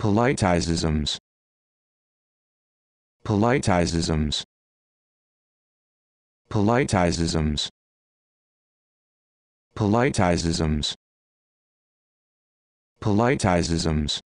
Politizisms. Politizisms. Politizisms. Politizisms. Politizisms.